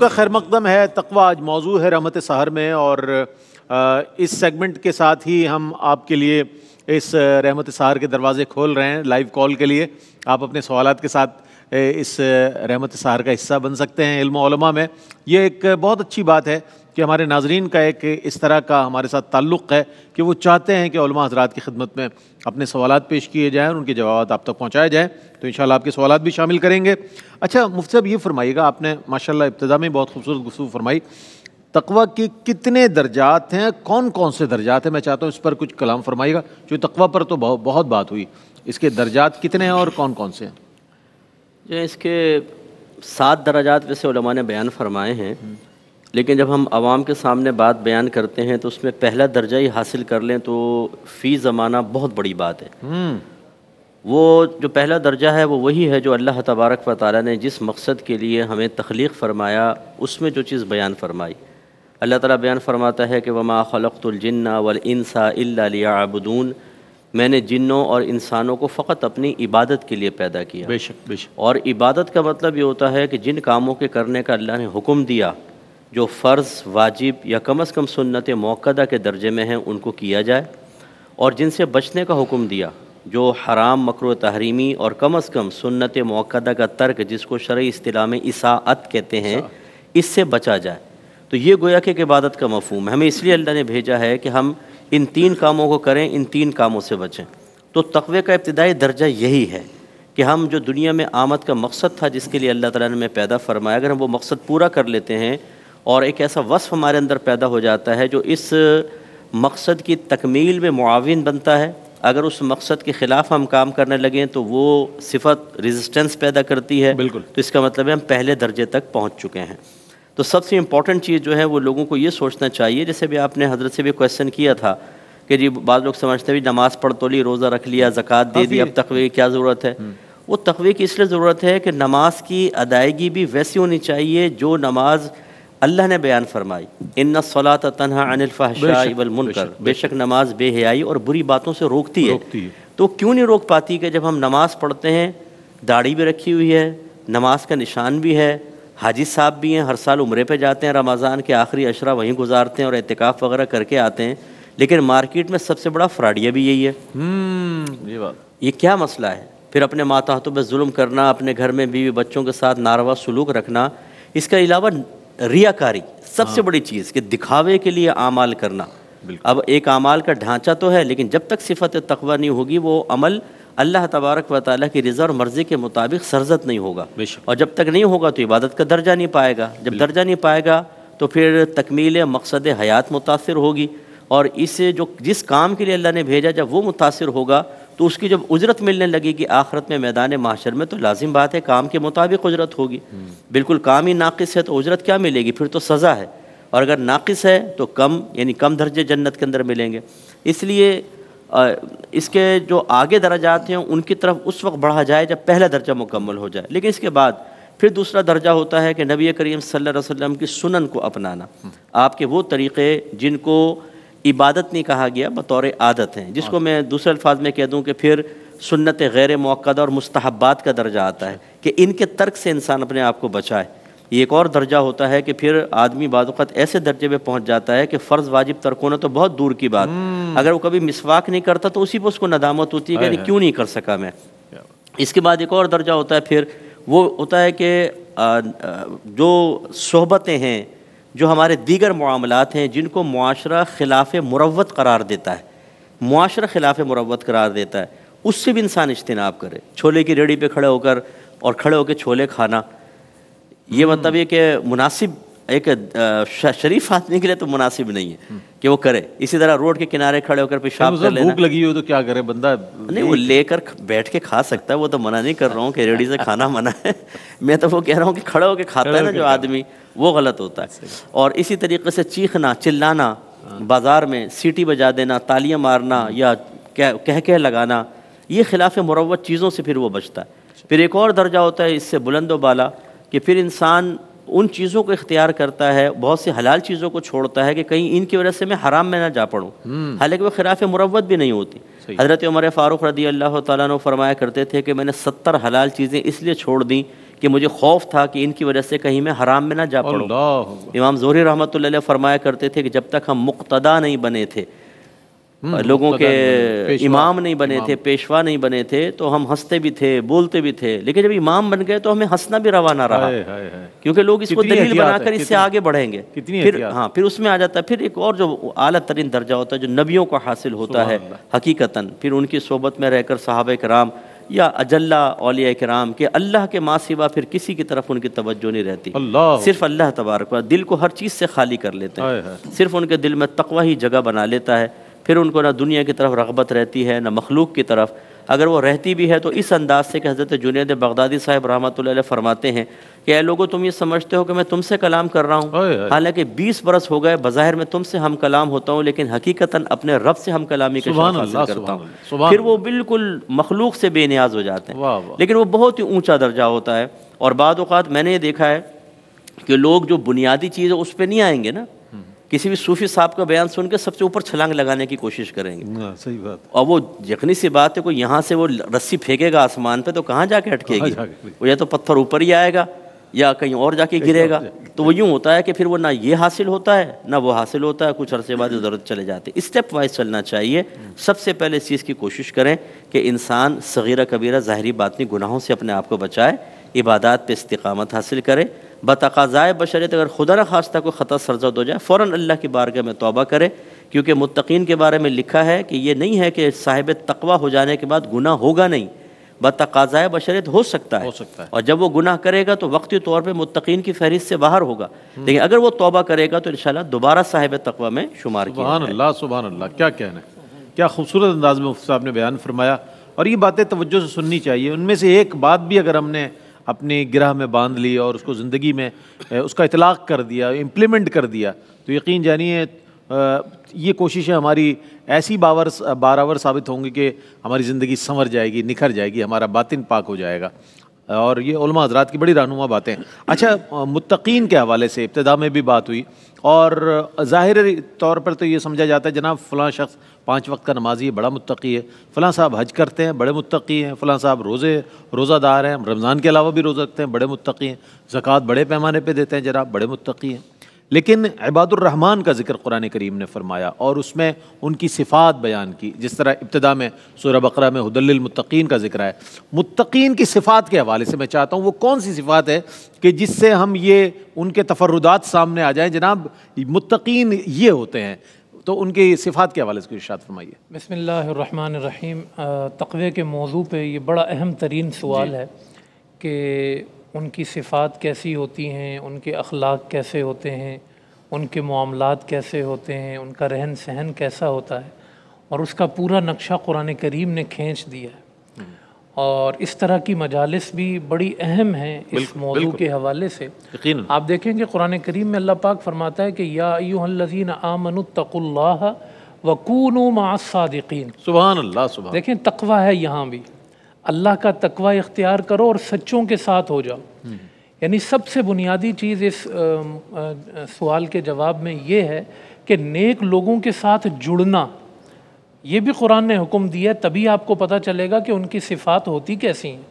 का खैर मकदम है तकवा आज मौजू है रहमत सहर में और इस सेगमेंट के साथ ही हम आपके लिए इस रहमत सहर के दरवाज़े खोल रहे हैं लाइव कॉल के लिए आप अपने सवाल के साथ इस रहमत सहार का हिस्सा बन सकते हैं इल्मा में ये एक बहुत अच्छी बात है कि हमारे नाजरीन का एक इस तरह का हमारे साथ ताल्लुक़ है कि वो चाहते हैं कि हजरात की खिदमत में अपने सवाल पेश किए जाएँ उनके जवाब आप तक पहुँचाए जाएँ तो इन आपके सवाल भी शामिल करेंगे अच्छा मुफ्त साहब ये फरमाइएगा आपने माशा इब्तदा में बहुत खूबसूरत गुफ्तु फरमाई तकवा के कितने दर्जात हैं कौन कौन से दर्जात हैं मैं चाहता हूँ इस पर कुछ कलाम फरमाइएगा जो तकवा पर तो बहुत बहुत बात हुई इसके दर्जात कितने हैं और कौन कौन से हैं जो इसके सात दराजात वैसे उलमा ने बयान फरमाए हैं लेकिन जब हम आवाम के सामने बात बयान करते हैं तो उसमें पहला दर्जा ही हासिल कर लें तो फ़ी ज़माना बहुत बड़ी बात है हम्म। वो जो पहला दर्जा है वो वही है जो अल्लाह तबारक व ताली ने जिस मकसद के लिए हमें तख्लीक फ़रमाया उसमें जो चीज़ बयान फरमाई अल्लाह तला बयान फरमाता है कि वमा खलक़ुलजन्ना वलइनसा अबदून मैंने जिन्नों और इंसानों को फ़कत अपनी इबादत के लिए पैदा किया बेशक बेशक और इबादत का मतलब ये होता है कि जिन कामों के करने का अल्लाह ने हुक्म दिया जो फ़र्ज़ वाजिब या कम अज़ कम सुन्नत मौक़दा के दर्जे में हैं उनको किया जाए और जिनसे बचने का हुक्म दिया जो हराम मकर तहरीमी और कम अज़ कम सुन्नत मौक़दा का तर्क जिसको शरय अतलाह में इसात कहते हैं इससे बचा जाए तो ये गोया कि इबादत का मफहम है हमें इसलिए अल्लाह ने भेजा है कि हम इन तीन कामों को करें इन तीन कामों से बचें तो तकवे का इब्तदाई दर्जा यही है कि हम जो दुनिया में आमद का मकसद था जिसके लिए अल्लाह ताला ने हमें पैदा फरमाया अगर हम वो मकसद पूरा कर लेते हैं और एक ऐसा वस्फ हमारे अंदर पैदा हो जाता है जो इस मकसद की तकमील में मुआवन बनता है अगर उस मकसद के ख़िलाफ़ हम काम करने लगें तो वो सिफत रेजिस्टेंस पैदा करती है बिल्कुल तो इसका मतलब है हम पहले दर्जे तक पहुँच चुके हैं तो सबसे इम्पॉर्टेंट चीज़ जो है वो लोगों को ये सोचना चाहिए जैसे भी आपने हजरत से भी क्वेश्चन किया था कि जी बाद लोग समझते भी नमाज़ पढ़ तो ली रोज़ा रख लिया जक़ात दे दी अब तकवे की क्या ज़रूरत है हम्म। वो तकवे की इसलिए ज़रूरत है कि नमाज की अदायगी भी वैसी होनी चाहिए जो नमाज अल्लाह ने बयान फरमाई इन सलात तनहा मुनकर बेशक नमाज बेहयाई और बुरी बातों से रोकती है तो क्यों नहीं रोक पाती कि जब हम नमाज़ पढ़ते हैं दाढ़ी भी रखी हुई है नमाज का निशान भी है हाजी साहब भी हैं हर साल उम्रे पे जाते हैं रमज़ान के आखिरी अशरा वहीं गुजारते हैं और एहतिकाफ़ वगैरह करके आते हैं लेकिन मार्केट में सबसे बड़ा फ्राडिया भी यही है हम्म, ये बात ये क्या मसला है फिर अपने माताहतों पर जुल्म करना अपने घर में बीवी बच्चों के साथ नारवा सलूक रखना इसके अलावा रियाकारी सबसे हाँ। बड़ी चीज़ कि दिखावे के लिए आमाल करना अब एक अमाल का ढांचा तो है लेकिन जब तक सिफत तकवा नहीं होगी वो अमल अल्लाह तबारक व ताली की रज़ा और मर्ज़ी के मुताबिक सरजत नहीं होगा और जब तक नहीं होगा तो इबादत का दर्जा नहीं पाएगा जब दर्जा नहीं पाएगा तो फिर तकमील मकसद हयात मुतासर होगी और इसे जो जिस काम के लिए अल्लाह ने भेजा जब वो मुतासर होगा तो उसकी जब उजरत मिलने लगेगी आखरत में मैदान माशर में तो लाजिम बात है काम के मुताबिक उजरत होगी हम्म। बिल्कुल काम ही नाकस है तो उजरत क्या मिलेगी फिर तो सज़ा है और अगर नाकस है तो कम यानी कम दर्जे जन्नत के अंदर मिलेंगे इसलिए इसके जो आगे दर्जात हैं उनकी तरफ उस वक्त बढ़ा जाए जब पहला दर्जा मुकम्मल हो जाए लेकिन इसके बाद फिर दूसरा दर्जा होता है कि नबी करीम सल्लल्लाहु अलैहि वसल्लम की सुनन को अपनाना आपके वो तरीक़े जिनको इबादत नहीं कहा गया बतौर आदत हैं जिसको मैं दूसरे अल्फाज में कह दूँ कि फिर सुन्नत गैर मौक़द और मुस्तहबात का दर्जा आता है कि इनके तर्क से इंसान अपने आप को बचाए ये एक और दर्जा होता है कि फिर आदमी बात ऐसे दर्जे पर पहुँच जाता है कि फ़र्ज़ वाजिब तर्कों ने तो बहुत दूर की बात Hmm. अगर वो कभी मिसवाक नहीं करता तो उसी पर उसको नदामत होती है कि क्यों नहीं कर सका मैं इसके बाद एक और दर्जा होता है फिर वो होता है कि जो सहबतें हैं जो हमारे दीगर मामलात हैं जिनको माशरा खिलाफ मुरवत करार देता है माशरा खिलाफ मुरवत करार देता है उससे भी इंसान इज्तनाब करे छोले की रेडी पे खड़े होकर और खड़े होकर छोले खाना ये hmm. मतलब ये कि मुनासिब एक शरीफ आदमी के लिए तो मुनासिब नहीं है कि वो करे इसी तरह रोड के किनारे खड़े होकर पेशाब कर लेना भूख लगी हो तो क्या करे बंदा नहीं वो लेकर बैठ के खा सकता है वो तो मना नहीं कर रहा हूँ कि रेडी से खाना मना है मैं तो वो कह रहा हूँ कि खड़े होकर खाता है ना जो आदमी वो गलत होता है और इसी तरीके से चीखना चिल्लाना हाँ। बाज़ार में सीटी बजा देना तालियाँ मारना हाँ। या कह कह, लगाना ये खिलाफ मुरवत चीज़ों से फिर वो बचता है अच्छा। फिर एक और दर्जा होता है इससे बुलंद बाला कि फिर इंसान उन चीज़ों को इख्तियार करता है बहुत सी हलाल चीज़ों को छोड़ता है कि कहीं इनकी वजह से मैं हराम में ना जा पड़ूँ हम्म। हालांकि वह खिलाफ मुरवत भी नहीं होती हज़रत उमर फ़ारूक रदी अल्लाह तु फरमाया करते थे कि मैंने सत्तर हलाल चीज़ें इसलिए छोड़ दी कि मुझे खौफ था कि इनकी वजह से कहीं मैं हराम में ना जा पाऊँ इमाम जोहरी रहमत फरमाया करते थे कि जब तक हम मुक्तदा नहीं बने थे हम्म, लोगों के इमाम नहीं बने थे पेशवा नहीं बने थे तो हम हंसते भी थे बोलते भी थे लेकिन जब इमाम बन गए तो हमें हंसना भी रवाना रहा क्योंकि लोग इसको दलील बनाकर इससे आगे बढ़ेंगे फिर हाँ फिर उसमें आ जाता है फिर एक और जो अला तरीन दर्जा होता है जो नबियों को हासिल होता है हकीकता फिर उनकी सोबत में रहकर साहब कराम या अजल्ला अलिया कराम के अल्लाह के माँ सिवा फिर किसी की तरफ उनकी तवज्जो नहीं रहती अल्लाह सिर्फ अल्लाह तबारक दिल को हर चीज़ से खाली कर लेते हैं सिर्फ उनके दिल में तकवा ही जगह बना लेता है फिर उनको ना दुनिया की तरफ रगबत रहती है ना मखलूक की तरफ अगर वो रहती भी है तो इस अंदाज से कि हज़रत जुनेद बगदादी साहब रहमत फरमाते हैं कि ये लोगों तुम ये समझते हो कि मैं तुमसे कलाम कर रहा हूँ हालांकि 20 बरस हो गए बाहर में तुमसे हम कलाम होता हूँ लेकिन हकीकता अपने रब से हम कलामी के करता हूँ फिर वो बिल्कुल मखलूक से बेनियाज हो जाते हैं लेकिन वो बहुत ही ऊँचा दर्जा होता है और बाद मैंने ये देखा है कि लोग जो बुनियादी चीज़ है उस पर नहीं आएंगे ना हम्म। किसी भी सूफी साहब का बयान सुन के सबसे ऊपर छलांग लगाने की कोशिश करेंगे सही बात और वो जखनी सी बात है कोई यहाँ से वो रस्सी फेंकेगा आसमान पे तो कहाँ जाके अटकेगी वो या तो पत्थर ऊपर ही आएगा या कहीं और जाके गिरेगा तो वो यूँ होता है कि फिर वो ना ये हासिल होता है ना वो हासिल होता है कुछ अरसे बाद ज़रूरत चले जाते स्टेप वाइज चलना चाहिए सबसे पहले इस चीज़ की कोशिश करें कि इंसान सगीरा कबीरा ज़ाहरी बात नहीं गुनाहों से अपने आप को बचाए इबादत पर इस्तकामत हासिल करे बतकाज़ाय बशरत अगर खुदा न खास्ता को ख़ता सरजद हो जाए फ़ौर अल्लाह की बारगाह में तोबा करे क्योंकि मुतकीन के बारे में लिखा है कि ये नहीं है कि साहिब तकवा हो जाने के बाद गुनाह होगा नहीं बतकाज़ाय बशरत हो सकता है हो सकता है और जब वो गुनाह करेगा तो वक्ती तौर पर मुतकीन की फहरिस्त से बाहर होगा लेकिन अगर वो तोबा करेगा तो इन दोबारा साहिब तकवा में शुमार सुबह अल्लाह सुबह अल्लाह क्या कहना है क्या खूबसूरत अंदाज में मुफ्त साहब ने बयान फरमाया और ये बातें तवज्जो से सुननी चाहिए उनमें से एक बात भी अगर हमने अपने ग्रह में बांध ली और उसको ज़िंदगी में उसका इतलाक़ कर दिया इम्प्लीमेंट कर दिया तो यकीन जानिए ये कोशिशें हमारी ऐसी बावर बारावर साबित होंगी कि हमारी ज़िंदगी संवर जाएगी निखर जाएगी हमारा बातिन पाक हो जाएगा और ये हजरात की बड़ी रहनुमा बातें अच्छा मुतकीन के हवाले से इब्तदा में भी बात हुई और ज़ाहिर तौर पर तो ये समझा जाता है जनाब फ़लाँ शख्स पाँच वक्त का नमाजी है बड़ा मुतकी है फ़लाँ साहब हज करते हैं बड़े मुतकी हैं फ़लाँ साहब रोज़े रोज़ादार हैं रमज़ान के अलावा भी रोज़ा रखते हैं बड़े मुतकी हैं ज़क़़त बड़े पैमाने पर देते हैं जनाब बड़े मुतकी हैं लेकिन इबादुररहमान का जिक्र कुरान करीम ने फरमाया और उसमें उनकी सिफ़ात बयान की जिस तरह इब्तदा में सूरह बकरा में हदलमतकीन का जिक्र है मुतकीन की सिफ़ात के हवाले से मैं चाहता हूँ वो कौन सी सिफ़ात है कि जिससे हम ये उनके तफरदात सामने आ जाएँ जनाब मुतकीन ये होते हैं तो उनकी सिफ़ात के हवाले से इर्शाद फरमाइए बसमीम तकवे के मौजू पर यह बड़ा अहम तरीन सवाल है कि उनकी सिफ़ात कैसी होती हैं उनके अखलाक कैसे होते हैं उनके मामलात कैसे होते हैं उनका रहन सहन कैसा होता है और उसका पूरा नक्शा कुरान करीम ने खींच दिया है हम्म। और इस तरह की मजालस भी बड़ी अहम हैं इस मौजू के हवाले से आप देखेंगे कुरान करीम में अल्लाह पाक फरमाता है कि याजीन आमन तकुल्ला वकून मासादिकीन सुबह अल्लाह देखें तकवा है यहाँ भी अल्लाह का तकवा इख्तियार करो और सच्चों के साथ हो जाओ हम्म। यानी सबसे बुनियादी चीज़ इस सवाल के जवाब में ये है कि नेक लोगों के साथ जुड़ना ये भी कुरान ने हुक्म दिया तभी आपको पता चलेगा कि उनकी सिफात होती कैसी हैं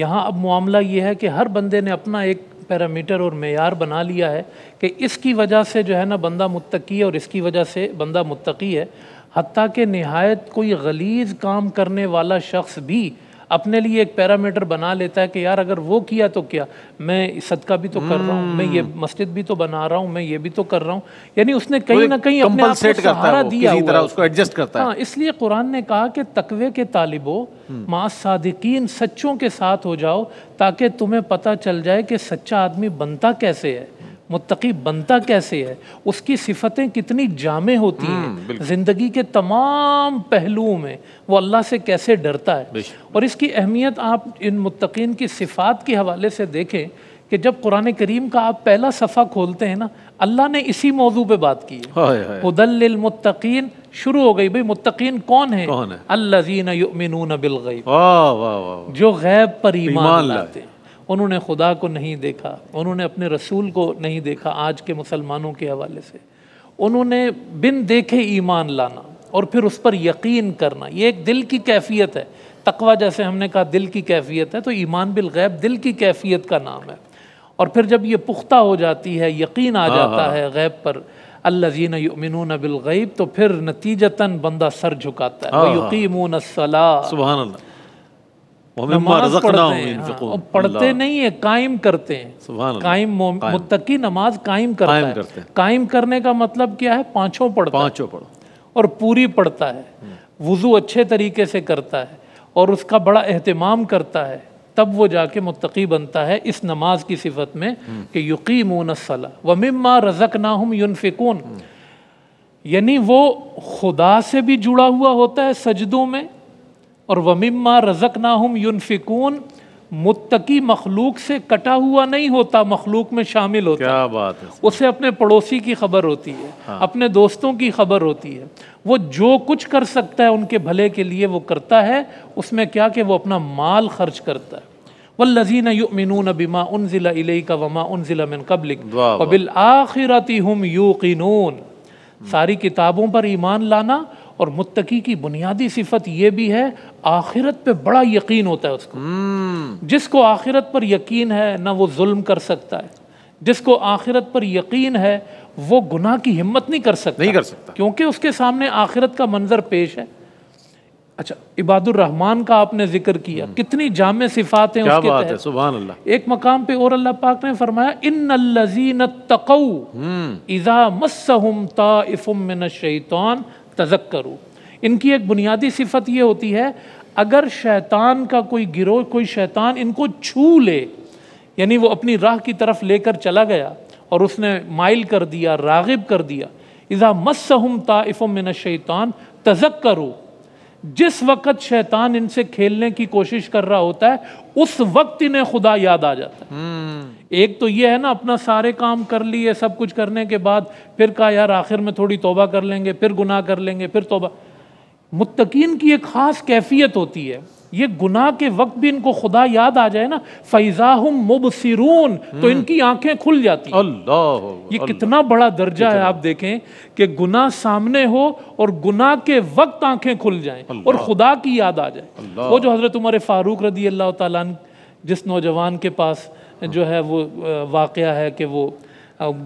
यहाँ अब मामला ये है कि हर बंदे ने अपना एक पैरामीटर और मैार बना लिया है कि इसकी वजह से जो है ना बंदा मुत्तकी है और इसकी वजह से बंदा मुत्तकी है हती के नहायत कोई गलीज काम करने वाला शख्स भी अपने लिए एक पैरामीटर बना लेता है कि यार अगर वो किया तो क्या मैं सदका भी तो कर रहा हूँ मैं ये हम्म। मस्जिद भी तो बना रहा हूँ मैं ये भी तो कर रहा हूँ यानी उसने कहीं ना कहीं अपने आप को सहारा दिया उसको एडजस्ट करता है हाँ, इसलिए कुरान ने कहा कि तकवे के तालिबो हम्म। माँ सादिकीन सच्चों के साथ हो जाओ ताकि तुम्हें पता चल जाए कि सच्चा आदमी बनता कैसे है मुत्तकी बनता कैसे है उसकी सिफतें कितनी जामे होती हम्म, हैं ज़िंदगी के तमाम पहलुओं में वो अल्लाह से कैसे डरता है और इसकी अहमियत आप इन मुत्तकीन की सिफात के हवाले से देखें कि जब कुरान करीम का आप पहला सफ़ा खोलते हैं ना अल्लाह ने इसी मौजू पे बात की है शुरू हो गई भाई मुत्तकीन कौन है अल्लाजीन बिल जो गैब पर ईमान लाते हैं उन्होंने खुदा को नहीं देखा उन्होंने अपने रसूल को नहीं देखा आज के मुसलमानों के हवाले से उन्होंने बिन देखे ईमान लाना और फिर उस पर यकीन करना ये एक दिल की कैफियत है तकवा जैसे हमने कहा दिल की कैफियत है तो ईमान बिल गैब दिल की कैफियत का नाम है और फिर जब ये पुख्ता हो जाती है यकीन आ हाँ, जाता हाँ। है गैब पर अल्लाजीन यमिन ग़ैब तो फिर नतीजतन बंदा सर झुकाता है हाँ, यकीमून नमाज पढ़ते हैं पढ़ते नहीं है कायम करते हैं कायम मुतकी नमाज कायम करता करते हैं कायम करने का मतलब क्या है पांचों पढ़ता पांचों पढ़ो और पूरी पढ़ता है वज़ू अच्छे तरीके से करता है और उसका बड़ा अहतमाम करता है तब वो जाके मुतकी बनता है इस नमाज की सिफत में कि युकी सला व रजक ना हम यूनफिकून यानी वो खुदा से भी जुड़ा हुआ होता है सजदों में और वमिम्मा रजक नाहम युनफिकून मुत्तकी मखलूक से कटा हुआ नहीं होता मखलूक में शामिल होता क्या बात है उसे अपने पड़ोसी की खबर होती है हाँ। अपने दोस्तों की खबर होती है वो जो कुछ कर सकता है उनके भले के लिए वो करता है उसमें क्या कि वो अपना माल खर्च करता है वल्लजीन युमिनून बिमा उन ज़िला का वमा उन ज़िला मिन कबलिक वबिल सारी किताबों पर ईमान लाना और मुत्तकी की बुनियादी सिफत यह भी है आखिरत पे बड़ा यकीन होता है उसको हम्म। जिसको आखिरत पर यकीन है ना वो जुल्म कर सकता है जिसको आखिरत पर यकीन है वो गुनाह की हिम्मत नहीं कर सकता नहीं कर सकता क्योंकि उसके सामने आखिरत का मंजर पेश है अच्छा इबादुर रहमान का आपने जिक्र किया हम्म। कितनी जाम सिफात हैं उसके तहत है, सुभान अल्लाह एक मकाम पे और अल्लाह पाक ने फरमाया इन लजीन तकऊ हम्म। इज़ा मस्सहुम ताइफुम मिन शैतान तजक करूँ इनकी एक बुनियादी सिफत ये होती है अगर शैतान का कोई गिरोह कोई शैतान इनको छू ले यानी वो अपनी राह की तरफ लेकर चला गया और उसने माइल कर दिया रागिब कर दिया इज़ा मसहम ताइफ़ुम मिन शैतान तजक करूँ जिस वक्त शैतान इनसे खेलने की कोशिश कर रहा होता है उस वक्त इन्हें खुदा याद आ जाता है हम्म। एक तो ये है ना अपना सारे काम कर लिए सब कुछ करने के बाद फिर कहा यार आखिर में थोड़ी तोबा कर लेंगे फिर गुनाह कर लेंगे फिर तोबा मुत्तकीन की एक खास कैफियत होती है ये गुनाह के वक्त भी इनको खुदा याद आ जाए ना फैजाहम मुबसिरून तो हम्म। इनकी आंखें खुल जाती अल्लाह ये अल्ला। कितना बड़ा दर्जा है आप देखें कि गुनाह सामने हो और गुनाह के वक्त आंखें खुल जाएं और खुदा की याद आ जाए वो जो हज़रत उमर फारूक रदी अल्लाह ताला जिस नौजवान के पास जो है वो वाक़ है कि वो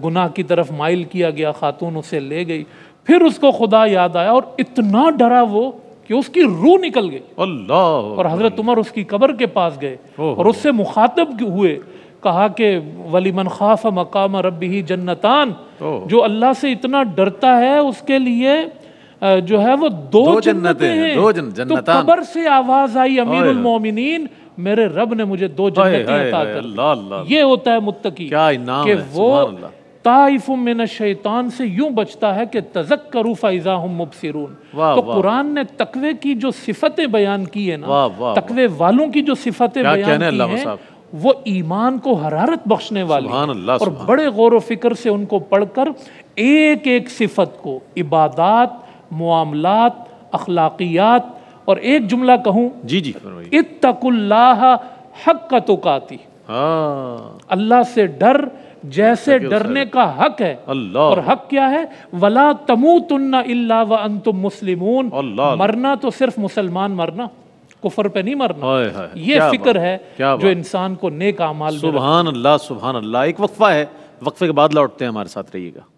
गुनाह की तरफ माइल किया गया खातून उसे ले गई फिर उसको खुदा याद आया और इतना डरा वो कि उसकी रूह निकल गई अल्लाह और हजरत उमर उसकी कब्र के पास गए और उससे मुखातब हुए कहा कि वली मन खाफ मकाम रबी ही जन्नतान जो अल्लाह से इतना डरता है उसके लिए जो है वो दो, दो जन्नतें हैं दो जन, तो जन्नतान। तो कब्र से आवाज आई अमीरुल मोमिनीन मेरे रब ने मुझे दो जन्नतें अता कर ये होता है मुत्तकी क्या इनाम है, वो ताइफ मिन शैतान से यूं बचता है कि तजक करू फाइजा हम मुबसरून तो कुरान ने तकवे की जो सिफतें बयान की है ना तकवे वालों की जो सिफतें बयान की हैं वो ईमान को हरारत बख्शने वाले हैं और बड़े गौर व फिक्र से उनको पढ़कर एक एक सिफत को इबादत मामलात अखलाकियात और एक जुमला कहूँ जी जी इतकुल्लाह हक का तो काती हाँ। अल्लाह से डर जैसे डरने का हक है अल्लाह और हक क्या है वला तमू तुन्ना इल्ला व अंतुम मुस्लिमून मरना तो सिर्फ मुसलमान मरना कुफर पे नहीं मरना है, है, ये फिक्र है जो इंसान को नेक आमाल सुबहान अल्लाह सुबहान अल्लाह एक वक्फा है वक्फे के बाद लौटते हैं हमारे साथ रहिएगा